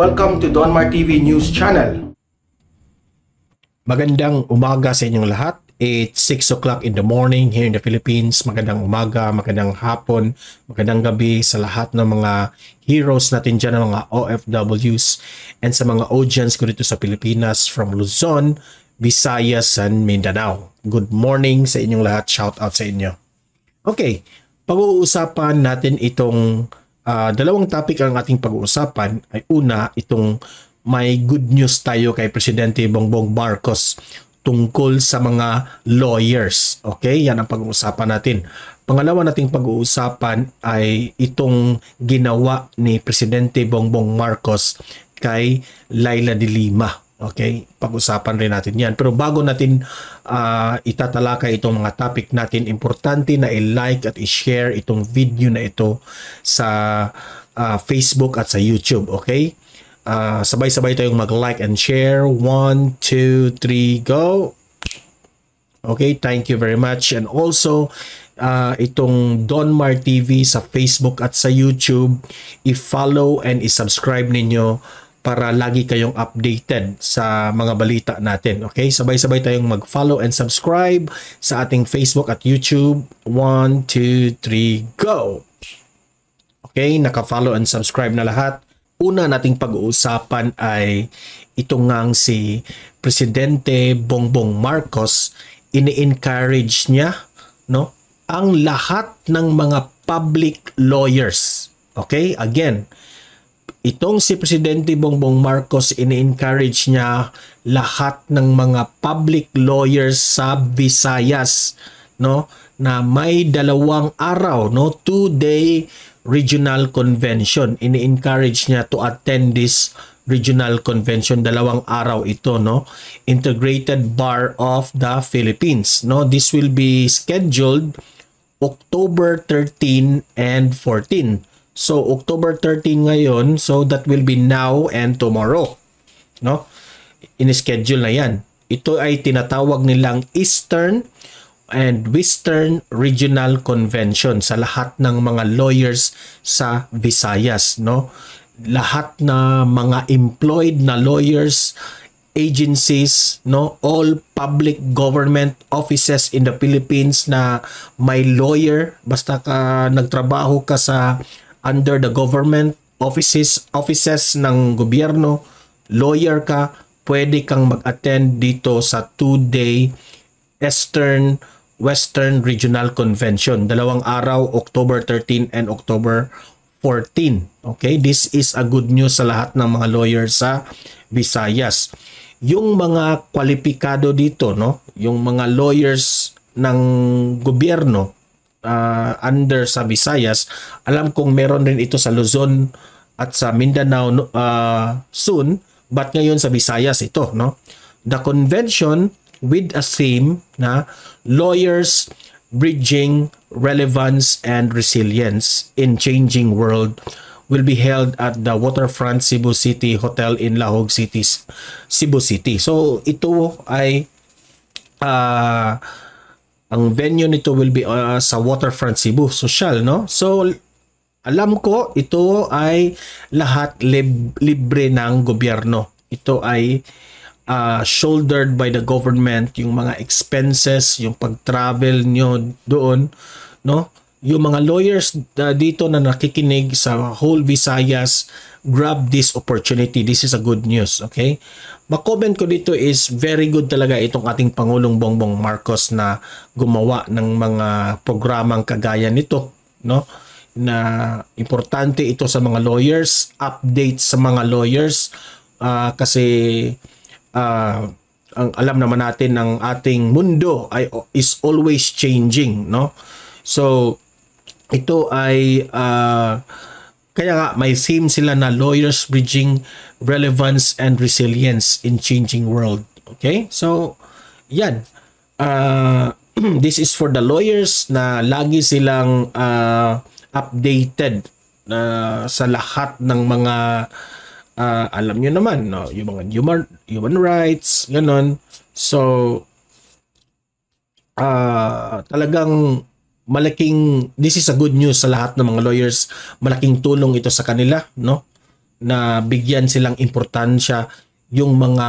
Welcome to Donmar TV News Channel. Magandang umaga sa inyong lahat. It's 6 o'clock in the morning here in the Philippines. Magandang umaga, magandang hapon, magandang gabi sa lahat ng mga heroes natin dyan, ng mga OFWs and sa mga audience ko dito sa Pilipinas from Luzon, Visayas, and Mindanao. Good morning sa inyong lahat. Shout out sa inyo. Okay, pag-uusapan natin itong uh, dalawang topic ang ating pag-uusapan. Ay una, itong may good news tayo kay Presidente Bongbong Marcos tungkol sa mga lawyers. Okay, yan ang pag-uusapan natin. Pangalawa nating pag-uusapan ay itong ginawa ni Presidente Bongbong Marcos kay Laila de Lima. Okay? Pag-usapan rin natin yan. Pero bago natin uh, itatalakay itong mga topic natin, importante na i-like at i-share itong video na ito sa uh, Facebook at sa YouTube. Okay? Uh, sabay-sabay tayong mag-like and share. 1, 2, 3, go! Okay, thank you very much. And also, uh, itong Donmar TV sa Facebook at sa YouTube, i-follow and i-subscribe ninyo para lagi kayong updated sa mga balita natin. Okay? Sabay-sabay tayong mag-follow and subscribe sa ating Facebook at YouTube. 1, 2, 3, go! Okay? Naka-follow and subscribe na lahat. Una nating pag-uusapan ay itong ngang si Presidente Bongbong Marcos ini-encourage niya no ang lahat ng mga public lawyers. Okay? Again, Itong si Presidente Bongbong Marcos ini-encourage niya lahat ng mga public lawyers sa Visayas no na may dalawang araw no two-day regional convention. Ini-encourage niya to attend this regional convention dalawang araw ito no Integrated Bar of the Philippines no this will be scheduled October 13 and 14 So October 13 ngayon, so that will be now and tomorrow. No? In-schedule na 'yan. Ito ay tinatawag nilang Eastern and Western Regional Convention sa lahat ng mga lawyers sa Visayas, no? Lahat na mga employed na lawyers agencies, no, all public government offices in the Philippines na may lawyer basta ka nagtrabaho ka sa under the government, offices, offices ng gobyerno, lawyer ka, pwede kang mag-attend dito sa two-day Eastern Western Regional Convention. Dalawang araw, October 13 and October 14. Okay, this is a good news sa lahat ng mga lawyer sa Visayas. Yung mga kwalipikado dito, no, yung mga lawyers ng gobyerno, uh, under sa Visayas. Alam kong meron rin ito sa Luzon at sa Mindanao uh, soon, but ngayon sa Visayas ito, no? The convention with a theme na lawyers bridging relevance and resilience in changing world will be held at the Waterfront Cebu City Hotel in Lahog City, Cebu City. So ito ay uh, ang venue nito will be uh, sa Waterfront Cebu, social, no? So, alam ko ito ay lahat lib- libre ng gobyerno. Ito ay uh, shouldered by the government yung mga expenses, yung pag-travel nyo doon, no? yung mga lawyers na uh, dito na nakikinig sa whole Visayas, grab this opportunity. This is a good news, okay? Makomment ko dito is very good talaga itong ating Pangulong Bongbong Marcos na gumawa ng mga programang kagaya nito, no? Na importante ito sa mga lawyers, update sa mga lawyers uh, kasi uh, ang alam naman natin ng ating mundo ay is always changing, no? So, ito ay uh, kaya nga may theme sila na lawyers bridging relevance and resilience in changing world. Okay? So, yan. Uh, this is for the lawyers na lagi silang uh, updated uh, sa lahat ng mga uh, alam niyo naman, no? yung mga human, human rights, ganun. So, uh, talagang malaking this is a good news sa lahat ng mga lawyers. Malaking tulong ito sa kanila, no? Na bigyan silang importansya yung mga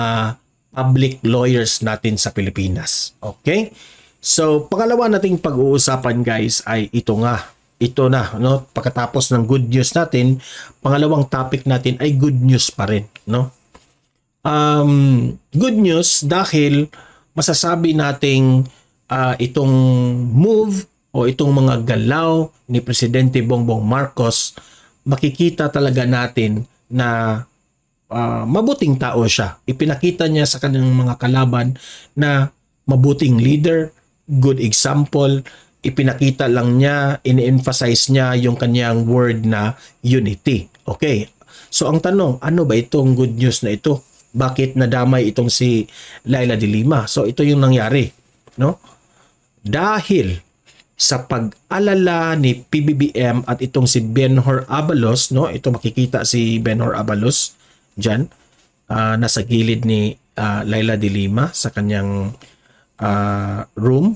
public lawyers natin sa Pilipinas. Okay? So, pangalawa nating pag-uusapan guys ay ito nga. Ito na, no? Pagkatapos ng good news natin, pangalawang topic natin ay good news pa rin, no? Um, good news dahil masasabi nating uh, itong move o itong mga galaw ni Presidente Bongbong Marcos, makikita talaga natin na uh, mabuting tao siya. Ipinakita niya sa kanyang mga kalaban na mabuting leader, good example, ipinakita lang niya, ini emphasize niya yung kanyang word na unity. Okay, so ang tanong, ano ba itong good news na ito? Bakit nadamay itong si Laila de Lima? So ito yung nangyari, no? Dahil sa pag-alala ni PBBM at itong si Benhor Abalos, no? Ito makikita si Benhor Abalos diyan uh, ah, nasa gilid ni uh, Laila de Lima sa kanyang uh, room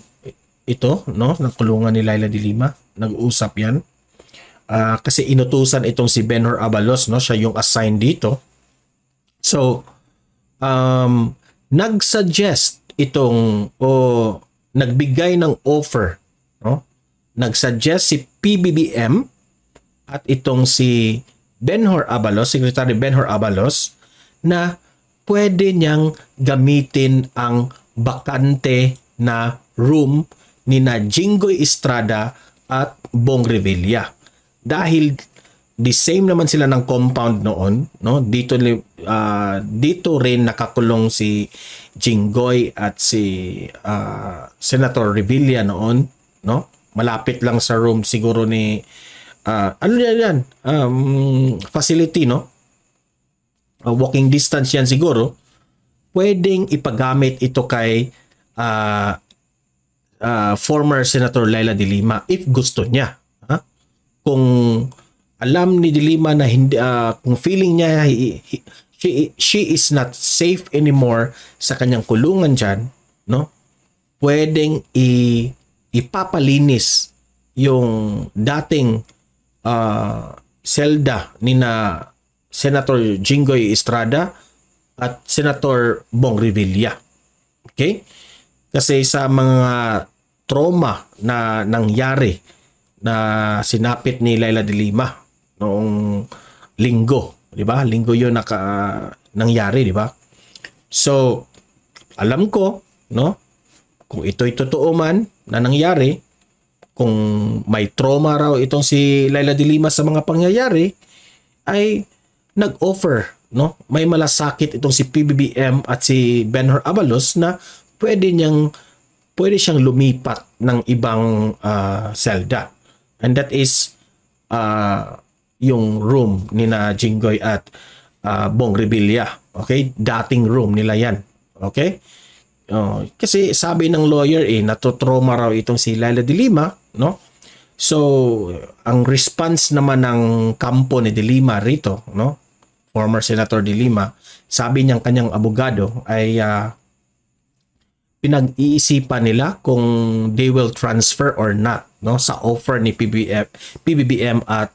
ito, no? Nakulungan ni Laila de Lima, nag-uusap 'yan. Uh, kasi inutusan itong si Benhor Abalos, no? Siya yung assigned dito. So um nag-suggest itong o nagbigay ng offer nagsuggest si PBBM at itong si Benhor Abalos, Secretary Benhor Abalos, na pwede niyang gamitin ang bakante na room ni na Jinggoy Estrada at Bong Revilla. Dahil the same naman sila ng compound noon, no? Dito uh, dito rin nakakulong si Jinggoy at si uh, Senator Revilla noon, no? malapit lang sa room siguro ni uh, ano yan yan um, facility no uh, walking distance yan siguro pwedeng ipagamit ito kay uh, uh, former Senator Laila de Lima if gusto niya ha? kung alam ni de Lima na hindi uh, kung feeling niya he, he, she, she is not safe anymore sa kanyang kulungan diyan no pwedeng i ipapalinis yung dating uh, selda ni na Senator Jinggoy Estrada at Senator Bong Revilla. Okay? Kasi sa mga trauma na nangyari na sinapit ni Laila de Lima noong linggo, 'di ba? Linggo 'yon naka nangyari, 'di ba? So alam ko, no? Kung ito'y totoo man na nangyari, kung may trauma raw itong si Laila de Lima sa mga pangyayari, ay nag-offer, no? May malasakit itong si PBBM at si Benhur Abalos na pwede niyang pwede siyang lumipat ng ibang uh, selda. And that is uh, yung room ni na Jinggoy at uh, Bong Revilla. Okay? Dating room nila yan. Okay? Oh, kasi sabi ng lawyer eh natotrauma raw itong si Laila De Lima, no? So, ang response naman ng kampo ni De Lima rito, no? Former Senator De Lima, sabi niyang kanyang abogado ay uh, pinag-iisipan nila kung they will transfer or not, no? Sa offer ni PBF, PBBM at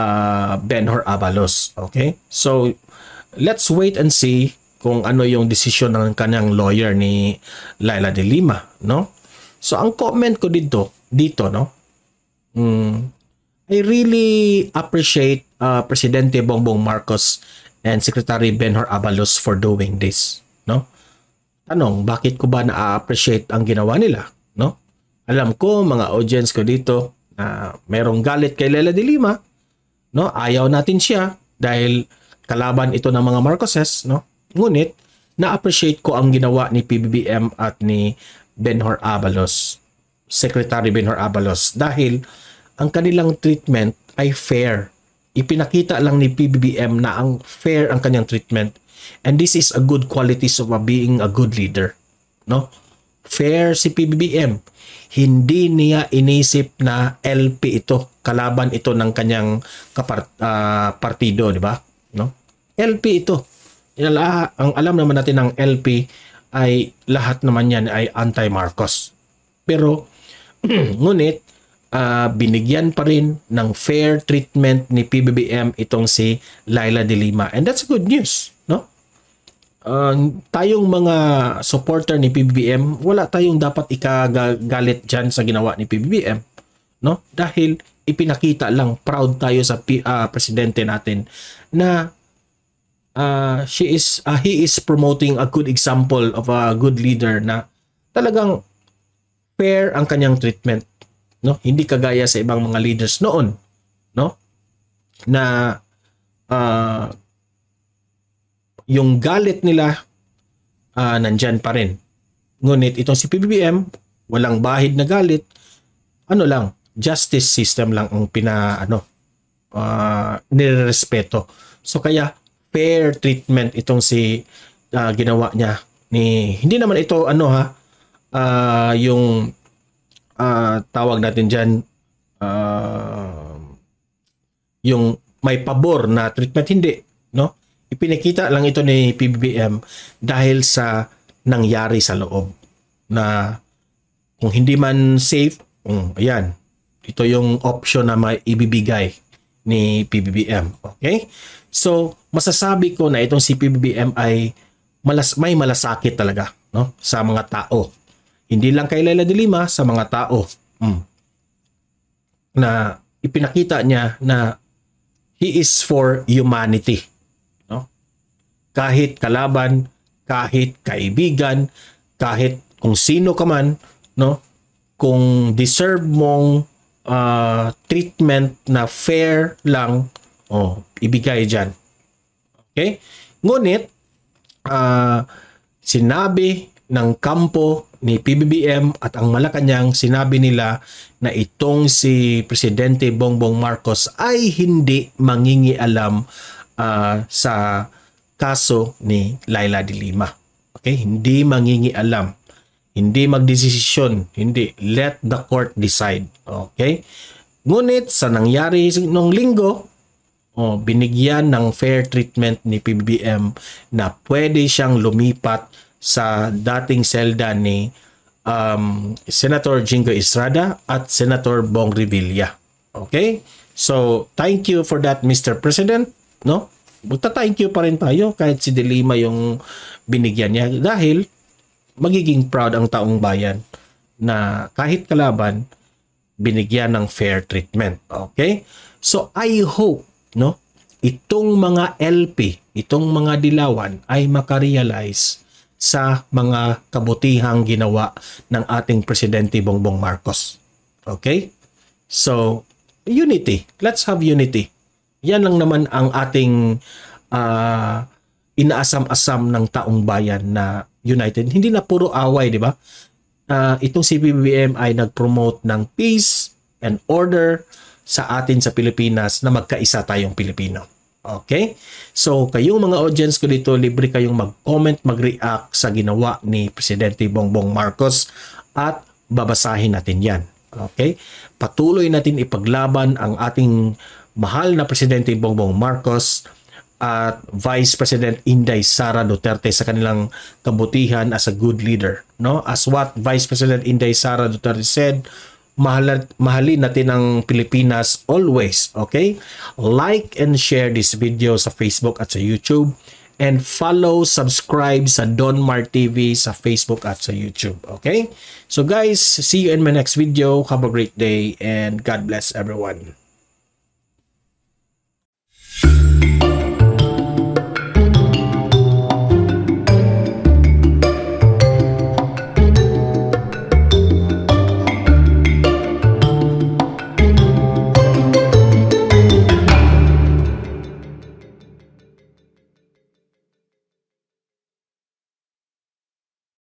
uh, Benhor Avalos, okay? So, let's wait and see kung ano yung desisyon ng kanyang lawyer ni Laila de Lima, no? So ang comment ko dito, dito, no? Mm, I really appreciate uh, Presidente Bongbong Marcos and Secretary Benhur Abalos for doing this, no? Tanong, bakit ko ba na-appreciate ang ginawa nila, no? Alam ko mga audience ko dito na merong galit kay Laila de Lima, no? Ayaw natin siya dahil kalaban ito ng mga Marcoses, no? Ngunit, na-appreciate ko ang ginawa ni PBBM at ni Benhor Abalos, Secretary Benhor Abalos, dahil ang kanilang treatment ay fair. Ipinakita lang ni PBBM na ang fair ang kanyang treatment. And this is a good qualities of a being a good leader. No? Fair si PBBM. Hindi niya inisip na LP ito, kalaban ito ng kanyang kapart, uh, ah, partido, di ba? No? LP ito Ilala, ah, ang alam naman natin ng LP ay lahat naman yan ay anti-Marcos. Pero ngunit uh, binigyan pa rin ng fair treatment ni PBBM itong si Laila De Lima. And that's good news, no? Uh, tayong mga supporter ni PBBM, wala tayong dapat ikagalit dyan sa ginawa ni PBBM, no? Dahil ipinakita lang proud tayo sa uh, presidente natin na uh, she is uh, he is promoting a good example of a good leader na talagang fair ang kanyang treatment no hindi kagaya sa ibang mga leaders noon no na uh, yung galit nila uh, nandyan pa rin ngunit itong si PBBM walang bahid na galit ano lang justice system lang ang pina ano uh, nirerespeto so kaya fair treatment itong si uh, ginawa niya ni hindi naman ito ano ha uh, yung uh, tawag natin diyan uh, yung may pabor na treatment hindi no ipinakita lang ito ni PBBM dahil sa nangyari sa loob na kung hindi man safe kung ayan ito yung option na may ibibigay ni PBBM. Okay? So, masasabi ko na itong si PBBM ay malas may malasakit talaga no sa mga tao. Hindi lang kay Laila de Lima, sa mga tao. Mm. Na ipinakita niya na he is for humanity. No? Kahit kalaban, kahit kaibigan, kahit kung sino ka man, no? Kung deserve mong uh, treatment na fair lang oh, ibigay dyan. Okay? Ngunit, uh, sinabi ng kampo ni PBBM at ang Malacanang, sinabi nila na itong si Presidente Bongbong Marcos ay hindi mangingialam uh, sa kaso ni Laila de Lima. Okay? Hindi mangingialam. Hindi magdesisyon, hindi. Let the court decide. Okay? Ngunit sa nangyari nung linggo, oh, binigyan ng fair treatment ni PBBM na pwede siyang lumipat sa dating selda ni um, Senator Jingo Estrada at Senator Bong Revilla. Okay? So, thank you for that, Mr. President. No? Magta-thank you pa rin tayo kahit si Delima yung binigyan niya. Dahil, magiging proud ang taong bayan na kahit kalaban, binigyan ng fair treatment. Okay? So I hope no itong mga LP, itong mga dilawan ay makarealize sa mga kabutihang ginawa ng ating presidente Bongbong Marcos. Okay? So unity, let's have unity. Yan lang naman ang ating uh, inaasam-asam ng taong bayan na united. Hindi na puro away, di ba? Uh, itong CPBM ay nag-promote ng peace and order sa atin sa Pilipinas na magkaisa tayong Pilipino. Okay? So, kayong mga audience ko dito, libre kayong mag-comment, mag-react sa ginawa ni Presidente Bongbong Marcos at babasahin natin yan. Okay? Patuloy natin ipaglaban ang ating mahal na Presidente Bongbong Marcos at Vice President Inday Sara Duterte sa kanilang kabutihan as a good leader. No? As what Vice President Inday Sara Duterte said, mahal, mahalin natin ang Pilipinas always, okay? Like and share this video sa Facebook at sa YouTube and follow, subscribe sa Don Mar TV sa Facebook at sa YouTube, okay? So guys, see you in my next video. Have a great day and God bless everyone.